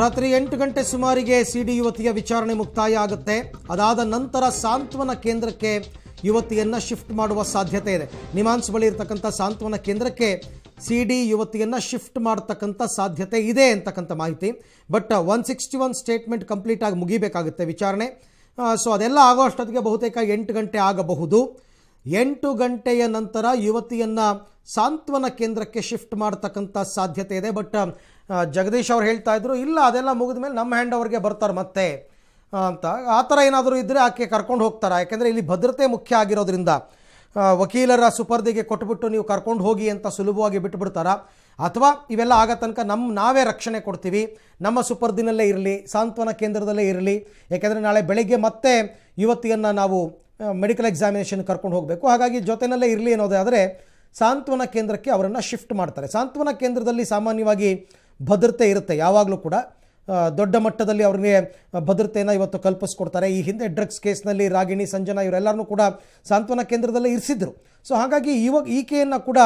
ರಾತ್ರಿ ಎಂಟು ಗಂಟೆ ಸುಮಾರಿಗೆ ಸಿಡಿ ಯುವತಿಯ ವಿಚಾರಣೆ ಮುಕ್ತಾಯ ಆಗುತ್ತೆ ಅದಾದ ನಂತರ ಸಾಂತ್ವನ ಕೇಂದ್ರಕ್ಕೆ ಯುವತಿಯನ್ನು ಶಿಫ್ಟ್ ಮಾಡುವ ಸಾಧ್ಯತೆ ಇದೆ ನಿಮಾನ್ಸ್ ಬಳಿ ಇರತಕ್ಕಂಥ ಸಾಂತ್ವನ ಕೇಂದ್ರಕ್ಕೆ ಸಿ ಡಿ ಯುವತಿಯನ್ನು ಶಿಫ್ಟ್ ಮಾಡ್ತಕ್ಕಂಥ ಸಾಧ್ಯತೆ ಇದೆ ಅಂತಕ್ಕಂಥ ಮಾಹಿತಿ but one sixty one statement complete ಆಗಿ ಮುಗಿಬೇಕಾಗುತ್ತೆ ವಿಚಾರಣೆ ಸೊ ಅದೆಲ್ಲ ಆಗೋ ಅಷ್ಟೊತ್ತಿಗೆ ಬಹುತೇಕ ಎಂಟು ಗಂಟೆ ಆಗಬಹುದು ಎಂಟು ಗಂಟೆಯ ನಂತರ ಯುವತಿಯನ್ನು ಸಾಂತ್ವನ ಕೇಂದ್ರಕ್ಕೆ ಶಿಫ್ಟ್ ಮಾಡ್ತಕ್ಕಂಥ ಸಾಧ್ಯತೆ ಇದೆ ಬಟ್ ಜಗದೀಶ್ ಅವ್ರು ಹೇಳ್ತಾ ಇದ್ರು ಇಲ್ಲ ಅದೆಲ್ಲ ಮುಗಿದ ಮೇಲೆ ನಮ್ಮ ಹ್ಯಾಂಡ್ ಓವರ್ಗೆ ಬರ್ತಾರೆ ಮತ್ತೆ ಅಂತ ಆ ಥರ ಏನಾದರೂ ಇದ್ದರೆ ಆಕೆ ಕರ್ಕೊಂಡು ಹೋಗ್ತಾರೆ ಯಾಕೆಂದರೆ ಇಲ್ಲಿ ಭದ್ರತೆ ಮುಖ್ಯ ಆಗಿರೋದ್ರಿಂದ ವಕೀಲರ ಸುಪರ್ದಿಗೆ ಕೊಟ್ಬಿಟ್ಟು ನೀವು ಕರ್ಕೊಂಡು ಹೋಗಿ ಅಂತ ಸುಲಭವಾಗಿ ಬಿಟ್ಬಿಡ್ತಾರ ಅಥವಾ ಇವೆಲ್ಲ ಆಗೋ ತನಕ ನಮ್ಮ ನಾವೇ ರಕ್ಷಣೆ ಕೊಡ್ತೀವಿ ನಮ್ಮ ಸುಪರ್ದಿನಲ್ಲೇ ಇರಲಿ ಸಾಂತ್ವನ ಕೇಂದ್ರದಲ್ಲೇ ಇರಲಿ ಯಾಕೆಂದರೆ ನಾಳೆ ಬೆಳಗ್ಗೆ ಮತ್ತೆ ಯುವತಿಯನ್ನು ನಾವು ಮೆಡಿಕಲ್ ಎಕ್ಸಾಮಿನೇಷನ್ ಕರ್ಕೊಂಡು ಹೋಗಬೇಕು ಹಾಗಾಗಿ ಜೊತೆಯಲ್ಲೇ ಇರಲಿ ಅನ್ನೋದಾದರೆ ಸಾಂತ್ವನ ಕೇಂದ್ರಕ್ಕೆ ಅವರನ್ನು ಶಿಫ್ಟ್ ಮಾಡ್ತಾರೆ ಸಾಂತ್ವನ ಕೇಂದ್ರದಲ್ಲಿ ಸಾಮಾನ್ಯವಾಗಿ ಭದ್ರತೆ ಇರುತ್ತೆ ಯಾವಾಗಲೂ ಕೂಡ ದೊಡ್ಡ ಮಟ್ಟದಲ್ಲಿ ಅವ್ರಿಗೆ ಭದ್ರತೆಯನ್ನು ಇವತ್ತು ಕಲ್ಪಿಸ್ಕೊಡ್ತಾರೆ ಈ ಹಿಂದೆ ಡ್ರಗ್ಸ್ ಕೇಸ್ನಲ್ಲಿ ರಾಗಿಣಿ ಸಂಜನಾ ಇವರೆಲ್ಲರನ್ನೂ ಕೂಡ ಸಾಂತ್ವನ ಕೇಂದ್ರದಲ್ಲೇ ಇರಿಸಿದ್ರು ಸೊ ಹಾಗಾಗಿ ಇವಾಗ ಈಕೆಯನ್ನು ಕೂಡ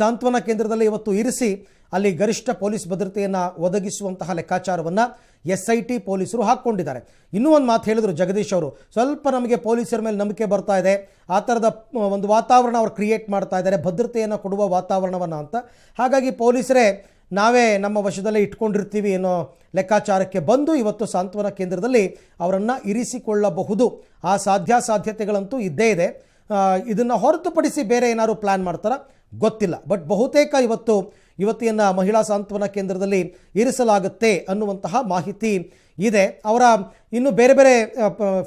ಸಾಂತ್ವನ ಕೇಂದ್ರದಲ್ಲಿ ಇವತ್ತು ಇರಿಸಿ ಅಲ್ಲಿ ಗರಿಷ್ಠ ಪೊಲೀಸ್ ಭದ್ರತೆಯನ್ನು ಒದಗಿಸುವಂತಹ ಲೆಕ್ಕಾಚಾರವನ್ನು ಎಸ್ ಐ ಟಿ ಪೊಲೀಸರು ಹಾಕ್ಕೊಂಡಿದ್ದಾರೆ ಇನ್ನೂ ಒಂದು ಮಾತು ಹೇಳಿದರು ಜಗದೀಶ್ ಅವರು ಸ್ವಲ್ಪ ನಮಗೆ ಪೊಲೀಸರ ಮೇಲೆ ನಂಬಿಕೆ ಬರ್ತಾ ಇದೆ ಆ ಥರದ ಒಂದು ವಾತಾವರಣ ಅವರು ಕ್ರಿಯೇಟ್ ಮಾಡ್ತಾ ಇದ್ದಾರೆ ಭದ್ರತೆಯನ್ನು ಕೊಡುವ ವಾತಾವರಣವನ್ನು ಅಂತ ಹಾಗಾಗಿ ಪೊಲೀಸರೇ ನಾವೇ ನಮ್ಮ ವಶದಲ್ಲೇ ಇಟ್ಕೊಂಡಿರ್ತೀವಿ ಅನ್ನೋ ಲೆಕ್ಕಾಚಾರಕ್ಕೆ ಬಂದು ಇವತ್ತು ಸಾಂತ್ವನ ಕೇಂದ್ರದಲ್ಲಿ ಅವರನ್ನು ಇರಿಸಿಕೊಳ್ಳಬಹುದು ಆ ಸಾಧ್ಯಾಸಾಧ್ಯತೆಗಳಂತೂ ಇದ್ದೇ ಇದೆ ಇದನ್ನು ಹೊರತುಪಡಿಸಿ ಬೇರೆ ಏನಾದರೂ ಪ್ಲ್ಯಾನ್ ಮಾಡ್ತಾರೆ ಗೊತ್ತಿಲ್ಲ ಬಟ್ ಬಹುತೇಕ ಇವತ್ತು ಯುವತಿಯನ್ನು ಮಹಿಳಾ ಸಾಂತ್ವನ ಕೇಂದ್ರದಲ್ಲಿ ಇರಿಸಲಾಗುತ್ತೆ ಅನ್ನುವಂತಹ ಮಾಹಿತಿ ಇದೆ ಅವರ ಇನ್ನು ಬೇರೆ ಬೇರೆ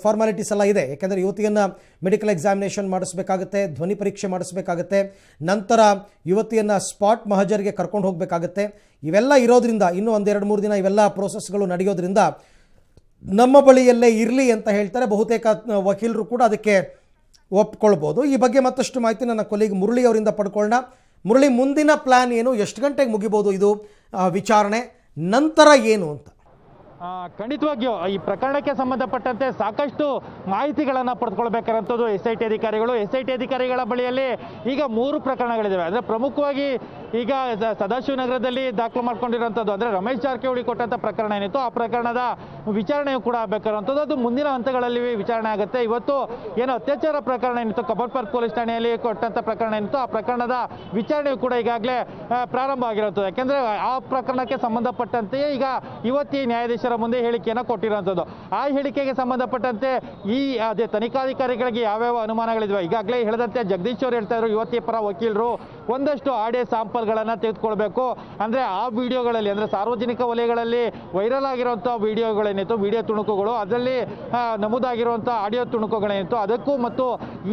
ಫಾರ್ಮಾಲಿಟೀಸ್ ಎಲ್ಲ ಇದೆ ಯಾಕೆಂದರೆ ಯುವತಿಯನ್ನು ಮೆಡಿಕಲ್ ಎಕ್ಸಾಮಿನೇಷನ್ ಮಾಡಿಸ್ಬೇಕಾಗತ್ತೆ ಧ್ವನಿ ಪರೀಕ್ಷೆ ಮಾಡಿಸ್ಬೇಕಾಗತ್ತೆ ನಂತರ ಯುವತಿಯನ್ನು ಸ್ಪಾಟ್ ಮಹಜರ್ಗೆ ಕರ್ಕೊಂಡು ಹೋಗಬೇಕಾಗತ್ತೆ ಇವೆಲ್ಲ ಇರೋದ್ರಿಂದ ಇನ್ನೂ ಒಂದೆರಡು ಮೂರು ದಿನ ಇವೆಲ್ಲ ಪ್ರೋಸೆಸ್ಗಳು ನಡೆಯೋದ್ರಿಂದ ನಮ್ಮ ಬಳಿಯಲ್ಲೇ ಇರಲಿ ಅಂತ ಹೇಳ್ತಾರೆ ಬಹುತೇಕ ವಕೀಲರು ಕೂಡ ಅದಕ್ಕೆ ಒಪ್ಕೊಳ್ಬೋದು ಈ ಬಗ್ಗೆ ಮತ್ತಷ್ಟು ಮಾಹಿತಿ ನನ್ನ ಕೊಲೀಗ್ ಮುರಳಿ ಅವರಿಂದ ಪಡ್ಕೊಳ್ಳೋಣ ಮುರಳಿ ಮುಂದಿನ ಪ್ಲ್ಯಾನ್ ಏನು ಎಷ್ಟು ಗಂಟೆಗೆ ಮುಗಿಬೋದು ಇದು ವಿಚಾರಣೆ ನಂತರ ಏನು ಅಂತ ಖಂಡಿತವಾಗಿಯೂ ಈ ಪ್ರಕರಣಕ್ಕೆ ಸಂಬಂಧಪಟ್ಟಂತೆ ಸಾಕಷ್ಟು ಮಾಹಿತಿಗಳನ್ನು ಪಡೆದುಕೊಳ್ಬೇಕಾದಂಥದ್ದು ಎಸ್ ಐ ಟಿ ಅಧಿಕಾರಿಗಳು ಎಸ್ ಐ ಟಿ ಅಧಿಕಾರಿಗಳ ಬಳಿಯಲ್ಲಿ ಈಗ ಮೂರು ಪ್ರಕರಣಗಳಿದ್ದಾವೆ ಅಂದರೆ ಪ್ರಮುಖವಾಗಿ ಈಗ ಸದಾಶಿವನಗರದಲ್ಲಿ ದಾಖಲು ಮಾಡ್ಕೊಂಡಿರುವಂಥದ್ದು ಅಂದರೆ ರಮೇಶ್ ಜಾರಕಿಹೊಳಿ ಕೊಟ್ಟಂಥ ಪ್ರಕರಣ ಏನಿತ್ತು ಆ ಪ್ರಕರಣದ ವಿಚಾರಣೆಯೂ ಕೂಡ ಆಗಬೇಕಾದಂಥದ್ದು ಅದು ಮುಂದಿನ ಹಂತಗಳಲ್ಲಿ ವಿಚಾರಣೆ ಆಗುತ್ತೆ ಇವತ್ತು ಏನು ಅತ್ಯಾಚಾರ ಪ್ರಕರಣ ಏನಿತ್ತು ಕಬ್ಬಾರ್ ಪೊಲೀಸ್ ಠಾಣೆಯಲ್ಲಿ ಕೊಟ್ಟಂಥ ಪ್ರಕರಣ ಏನಿತ್ತು ಆ ಪ್ರಕರಣದ ವಿಚಾರಣೆಯು ಕೂಡ ಈಗಾಗಲೇ ಪ್ರಾರಂಭ ಆಗಿರುತ್ತದೆ ಯಾಕೆಂದರೆ ಆ ಪ್ರಕರಣಕ್ಕೆ ಸಂಬಂಧಪಟ್ಟಂತೆಯೇ ಈಗ ಇವತ್ತಿ ನ್ಯಾಯಾಧೀಶರ ಮುಂದೆ ಹೇಳಿಕೆಯನ್ನು ಕೊಟ್ಟಿರುವಂಥದ್ದು ಆ ಹೇಳಿಕೆಗೆ ಸಂಬಂಧಪಟ್ಟಂತೆ ಈ ಅದೇ ತನಿಖಾಧಿಕಾರಿಗಳಿಗೆ ಯಾವ್ಯಾವ ಅನುಮಾನಗಳಿದ್ವೆ ಈಗಾಗಲೇ ಹೇಳಿದಂತೆ ಜಗದೀಶ್ ಅವರು ಹೇಳ್ತಾ ಇದ್ರು ಯುವತಿ ಪರ ವಕೀಲರು ಒಂದಷ್ಟು ಆಡಿಯೋ ಸ್ಯಾಂಪಲ್ ವಿಡಿಯೋಗಳನ್ನು ತೆಗೆದುಕೊಳ್ಬೇಕು ಅಂದರೆ ಆ ವಿಡಿಯೋಗಳಲ್ಲಿ ಅಂದರೆ ಸಾರ್ವಜನಿಕ ವಲಯಗಳಲ್ಲಿ ವೈರಲ್ ಆಗಿರುವಂಥ ವಿಡಿಯೋಗಳೇನಿತ್ತು ವಿಡಿಯೋ ತುಣುಕುಗಳು ಅದರಲ್ಲಿ ನಮೂದಾಗಿರುವಂಥ ಆಡಿಯೋ ತುಣುಕುಗಳೇನಿತ್ತು ಅದಕ್ಕೂ ಮತ್ತು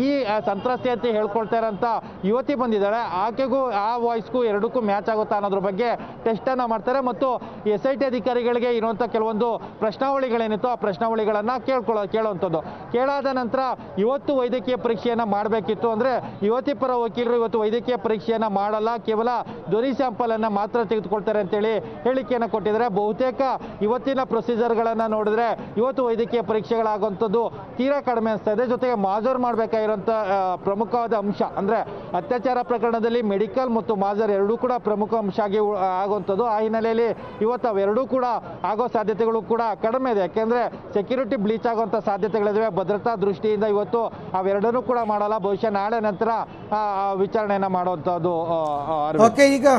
ಈ ಸಂತ್ರಸ್ತೆ ಅಂತ ಹೇಳ್ಕೊಳ್ತಾ ಇರೋಂಥ ಯುವತಿ ಬಂದಿದ್ದಾಳೆ ಆಕೆಗೂ ಆ ವಾಯ್ಸ್ಗೂ ಎರಡಕ್ಕೂ ಮ್ಯಾಚ್ ಆಗುತ್ತಾ ಅನ್ನೋದ್ರ ಬಗ್ಗೆ ಟೆಸ್ಟನ್ನು ಮಾಡ್ತಾರೆ ಮತ್ತು ಎಸ್ ಐ ಟಿ ಅಧಿಕಾರಿಗಳಿಗೆ ಇರುವಂಥ ಕೆಲವೊಂದು ಪ್ರಶ್ನಾವಳಿಗಳೇನಿತ್ತು ಆ ಪ್ರಶ್ನಾವಳಿಗಳನ್ನು ಕೇಳ್ಕೊಳ್ಳೋ ಕೇಳುವಂಥದ್ದು ಕೇಳಾದ ನಂತರ ಇವತ್ತು ವೈದ್ಯಕೀಯ ಪರೀಕ್ಷೆಯನ್ನು ಮಾಡಬೇಕಿತ್ತು ಅಂದರೆ ಯುವತಿ ಪರ ವಕೀಲರು ಇವತ್ತು ವೈದ್ಯಕೀಯ ಪರೀಕ್ಷೆಯನ್ನು ಮಾಡಲ್ಲ ಕೇವಲ ಧ್ವನಿ ಸ್ಯಾಂಪಲನ್ನು ಮಾತ್ರ ತೆಗೆದುಕೊಳ್ತಾರೆ ಅಂತೇಳಿ ಹೇಳಿಕೆಯನ್ನು ಕೊಟ್ಟಿದ್ದಾರೆ ಬಹುತೇಕ ಇವತ್ತಿನ ಪ್ರೊಸೀಜರ್ಗಳನ್ನು ನೋಡಿದ್ರೆ ಇವತ್ತು ವೈದ್ಯಕೀಯ ಪರೀಕ್ಷೆಗಳಾಗುವಂಥದ್ದು ತೀರಾ ಕಡಿಮೆ ಅನಿಸ್ತಾ ಇದೆ ಜೊತೆಗೆ ಮಾಜೂರ್ ಮಾಡಬೇಕಾಗಿರುವಂಥ ಪ್ರಮುಖವಾದ ಅಂಶ ಅಂದರೆ ಅತ್ಯಾಚಾರ ಪ್ರಕರಣದಲ್ಲಿ ಮೆಡಿಕಲ್ ಮತ್ತು ಮಾಜರ್ ಎರಡೂ ಕೂಡ ಪ್ರಮುಖ ಅಂಶ ಆಗಿ ಆಗುವಂಥದ್ದು ಆ ಹಿನ್ನೆಲೆಯಲ್ಲಿ ಇವತ್ತು ಅವೆರಡೂ ಕೂಡ ಆಗೋ ಸಾಧ್ಯತೆಗಳು ಕೂಡ ಕಡಿಮೆ ಇದೆ ಯಾಕೆಂದರೆ ಸೆಕ್ಯೂರಿಟಿ ಬ್ಲೀಚ್ ಆಗುವಂಥ ಸಾಧ್ಯತೆಗಳಿದ್ದಾವೆ ಭದ್ರತಾ ದೃಷ್ಟಿಯಿಂದ ಇವತ್ತು ಅವೆರಡನ್ನೂ ಕೂಡ ಮಾಡಲ್ಲ ಬಹುಶಃ ನಾಳೆ ನಂತರ ವಿಚಾರಣೆಯನ್ನು ಮಾಡುವಂಥದ್ದು ಈಗ